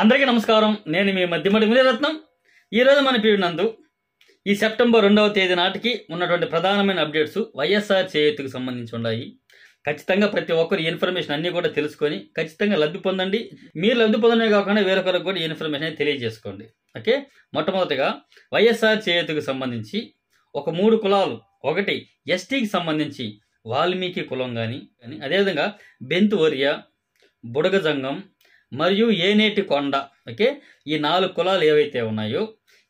అందరికీ నమస్కారం నేను మీ మధ్యమడి మునిరత్నం ఈరోజు మన పీవి నందు ఈ సెప్టెంబర్ రెండవ తేదీ నాటికి ఉన్నటువంటి ప్రధానమైన అప్డేట్స్ వైఎస్ఆర్ చేయూతకు సంబంధించి ఉన్నాయి ఖచ్చితంగా ప్రతి ఒక్కరు ఇన్ఫర్మేషన్ అన్నీ కూడా తెలుసుకొని ఖచ్చితంగా లబ్ధి పొందండి మీరు లబ్ధి పొందడమే కాకుండా వేరొకరికి కూడా ఇన్ఫర్మేషన్ తెలియజేసుకోండి ఓకే మొట్టమొదటిగా వైఎస్ఆర్ చేయూతకు సంబంధించి ఒక మూడు కులాలు ఒకటి ఎస్టీకి సంబంధించి వాల్మీకి కులం కానీ అదేవిధంగా బెంత్ ఓరియా బుడగజంగం మరియు ఏనేటి కొండ ఓకే ఈ నాలుగు కులాలు ఏవైతే ఉన్నాయో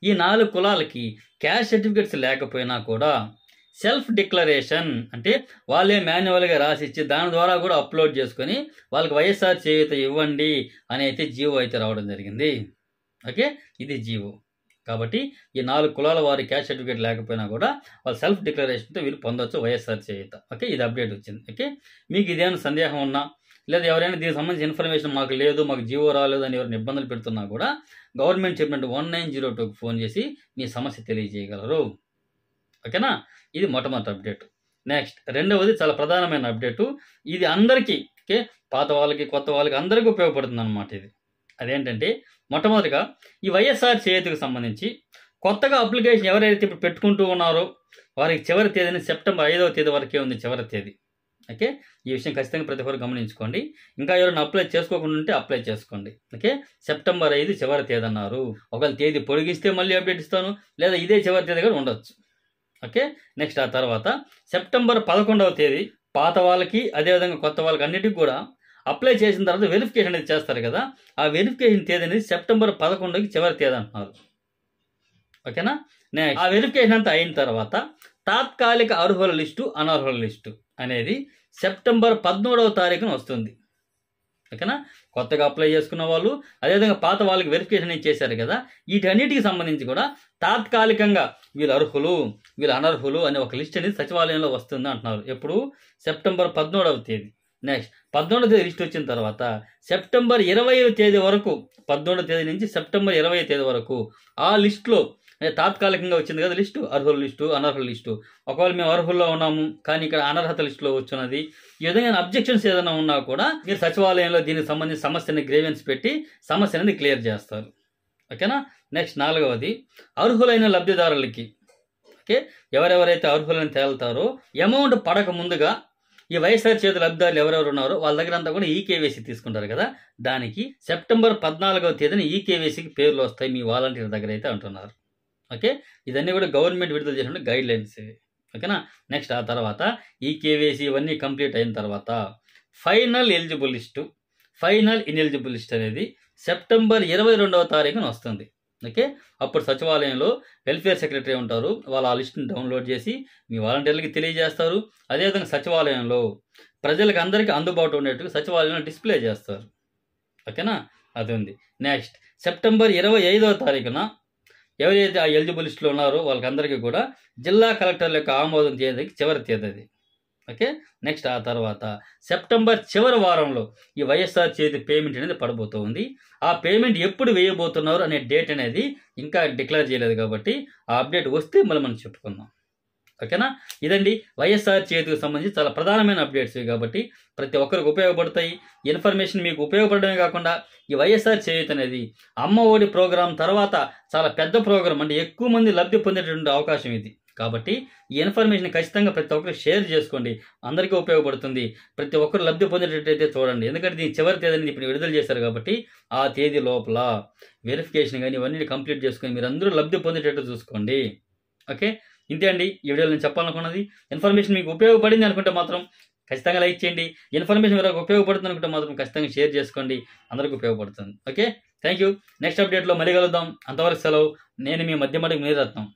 ఈ నాలుగు కులాలకి క్యాష్ సర్టిఫికెట్స్ లేకపోయినా కూడా సెల్ఫ్ డిక్లరేషన్ అంటే వాళ్ళే మాన్యువల్గా రాసిచ్చి దాని ద్వారా కూడా అప్లోడ్ చేసుకొని వాళ్ళకి వైఎస్ఆర్ చేయుత ఇవ్వండి అని అయితే జీవో అయితే రావడం జరిగింది ఓకే ఇది జీవో కాబట్టి ఈ నాలుగు కులాల వారి క్యాష్ సర్టిఫికేట్ లేకపోయినా కూడా వాళ్ళు సెల్ఫ్ డిక్లరేషన్తో వీళ్ళు పొందొచ్చు వైఎస్ఆర్ చేయుత ఓకే ఇది అప్డేట్ వచ్చింది ఓకే మీకు ఇదేమైనా సందేహం ఉన్నా లేదా ఎవరైనా దీనికి సంబంధించి ఇన్ఫర్మేషన్ మాకు లేదు మాకు జీవో రాలేదు అని ఎవరైనా ఇబ్బందులు పెడుతున్నా కూడా గవర్నమెంట్ చెప్పినట్టు వన్ నైన్ జీరో టూకి ఫోన్ చేసి మీ సమస్య తెలియజేయగలరు ఓకేనా ఇది మొట్టమొదటి అప్డేట్ నెక్స్ట్ రెండవది చాలా ప్రధానమైన అప్డేటు ఇది అందరికీ ఓకే పాత వాళ్ళకి కొత్త వాళ్ళకి అందరికీ ఉపయోగపడుతుంది అనమాట ఇది అదేంటంటే మొట్టమొదటిగా ఈ వైఎస్ఆర్ చేతికి సంబంధించి కొత్తగా అప్లికేషన్ ఎవరైతే ఇప్పుడు పెట్టుకుంటూ ఉన్నారో వారికి చివరి తేదీని సెప్టెంబర్ ఐదవ తేదీ వరకే ఉంది చివరి తేదీ ఓకే ఈ విషయం ఖచ్చితంగా ప్రతి ఒక్కరు గమనించుకోండి ఇంకా ఎవరైనా అప్లై చేసుకోకుండా ఉంటే అప్లై చేసుకోండి ఓకే సెప్టెంబర్ ఐదు చివరి తేదీ అన్నారు ఒకవేళ తేదీ పొడిగిస్తే మళ్ళీ అప్డేట్ ఇస్తాను లేదా ఇదే చివరి తేదీ కూడా ఉండొచ్చు ఓకే నెక్స్ట్ ఆ తర్వాత సెప్టెంబర్ పదకొండవ తేదీ పాత వాళ్ళకి అదేవిధంగా కొత్త వాళ్ళకి అన్నిటికి కూడా అప్లై చేసిన తర్వాత వెరిఫికేషన్ అనేది చేస్తారు కదా ఆ వెరిఫికేషన్ తేదీ అనేది సెప్టెంబర్ పదకొండుకి చివరి తేదీ అంటున్నారు ఓకేనా ఆ వెరిఫికేషన్ అంతా అయిన తర్వాత తాత్కాలిక అర్హుల లిస్టు అనర్హుల లిస్టు అనేది సెప్టెంబర్ పదమూడవ తారీఖున వస్తుంది ఓకేనా కొత్తగా అప్లై చేసుకున్న వాళ్ళు అదేవిధంగా పాత వాళ్ళకి వెరిఫికేషన్ చేశారు కదా వీటన్నిటికి సంబంధించి కూడా తాత్కాలికంగా వీళ్ళు అర్హులు వీళ్ళు అనర్హులు అనే ఒక లిస్ట్ అనేది సచివాలయంలో వస్తుంది అంటున్నారు ఎప్పుడు సెప్టెంబర్ పదమూడవ తేదీ నెక్స్ట్ పదమూడవ తేదీ లిస్ట్ వచ్చిన తర్వాత సెప్టెంబర్ ఇరవై తేదీ వరకు పద్నాలుగు తేదీ నుంచి సెప్టెంబర్ ఇరవై తేదీ వరకు ఆ లిస్టులో తాత్కాలికంగా వచ్చింది కదా లిస్టు అర్హుల లిస్టు అనర్హుల లిస్టు ఒకవేళ మేము అర్హుల్లో ఉన్నాము కానీ ఇక్కడ అనర్హత లిస్టులో వచ్చినది ఏదైనా అబ్జెక్షన్స్ ఏదైనా ఉన్నా కూడా మీరు సచివాలయంలో దీనికి సంబంధించి సమస్యని గ్రేవెన్స్ పెట్టి సమస్య అనేది క్లియర్ చేస్తారు ఓకేనా నెక్స్ట్ నాలుగవది అర్హులైన లబ్ధిదారులకి ఓకే ఎవరెవరైతే అర్హులని తేలుతారో అమౌంట్ పడక ముందుగా ఈ వైఎస్ఆర్ చేతి లబ్ధిదారులు ఎవరెవరు ఉన్నారో వాళ్ళ దగ్గర అంతా కూడా ఈకేవీసీ తీసుకుంటారు కదా దానికి సెప్టెంబర్ పద్నాలుగవ తేదీన ఈకేవీసీకి పేర్లు వస్తాయి మీ వాలంటీర్ దగ్గర అయితే అంటున్నారు ఓకే ఇదన్నీ కూడా గవర్నమెంట్ విడుదల చేసిన గైడ్ లైన్స్ ఓకేనా నెక్స్ట్ ఆ తర్వాత ఈ కేవైసీ ఇవన్నీ కంప్లీట్ అయిన తర్వాత final eligible list final ineligible list అనేది సెప్టెంబర్ ఇరవై రెండవ తారీఖున వస్తుంది ఓకే అప్పుడు సచివాలయంలో వెల్ఫేర్ సెక్రటరీ ఉంటారు వాళ్ళు ఆ లిస్టుని డౌన్లోడ్ చేసి మీ వాలంటీర్లకి తెలియజేస్తారు అదేవిధంగా సచివాలయంలో ప్రజలకు అందరికీ అందుబాటులో ఉండేట్టు సచివాలయంలో డిస్ప్లే చేస్తారు ఓకేనా అది ఉంది నెక్స్ట్ సెప్టెంబర్ ఇరవై ఐదవ తారీఖున ఎవరైతే ఆ ఎలిజిబుల్ లిస్టులో ఉన్నారో వాళ్ళకందరికీ కూడా జిల్లా కలెక్టర్ల యొక్క ఆమోదం చేయడానికి చివరి తేదీ అది ఓకే నెక్స్ట్ ఆ తర్వాత సెప్టెంబర్ చివరి వారంలో ఈ వైఎస్ఆర్ చేతి పేమెంట్ అనేది పడబోతూ ఆ పేమెంట్ ఎప్పుడు వేయబోతున్నారు అనే డేట్ అనేది ఇంకా డిక్లేర్ చేయలేదు కాబట్టి ఆ అప్డేట్ వస్తే మళ్ళీ మనం చెప్పుకుందాం ఓకేనా ఇదండి వైఎస్ఆర్ చేతికి సంబంధించి చాలా ప్రధానమైన అప్డేట్స్ ఇవి కాబట్టి ప్రతి ఒక్కరికి ఉపయోగపడతాయి ఇన్ఫర్మేషన్ మీకు ఉపయోగపడమే కాకుండా ఈ వైఎస్ఆర్ చేయుత అనేది అమ్మ ఒడి ప్రోగ్రాం తర్వాత చాలా పెద్ద ప్రోగ్రాం అంటే ఎక్కువ మంది లబ్ధి పొందేటటువంటి అవకాశం ఇది కాబట్టి ఈ ఇన్ఫర్మేషన్ ఖచ్చితంగా ప్రతి ఒక్కరు షేర్ చేసుకోండి అందరికీ ఉపయోగపడుతుంది ప్రతి ఒక్కరు లబ్ధి పొందేటట్టయితే చూడండి ఎందుకంటే దీని చివరి తేదీని ఇప్పుడు విడుదల చేశారు కాబట్టి ఆ తేదీ లోపల వెరిఫికేషన్ కానీ ఇవన్నీ కంప్లీట్ చేసుకొని మీరు అందరూ లబ్ధి పొందేటట్టు చూసుకోండి ఓకే ఇంతే అండి ఈ వీడియోలో నేను చెప్పాలనుకున్నది ఇన్ఫర్మేషన్ మీకు ఉపయోగపడింది అనుకుంటే మాత్రం ఖచ్చితంగా లైక్ చేయండి ఇన్ఫర్మేషన్ మీరు ఉపయోగపడుతుంది అనుకుంటే మాత్రం ఖచ్చితంగా షేర్ చేసుకోండి అందరికి ఉపయోగపడుతుంది ఓకే థ్యాంక్ యూ నెక్స్ట్ అప్డేట్లో మళ్ళీ కలుద్దాం అంతవరకు సెలవు నేను మీ మధ్య మటుకు మీరు రత్నం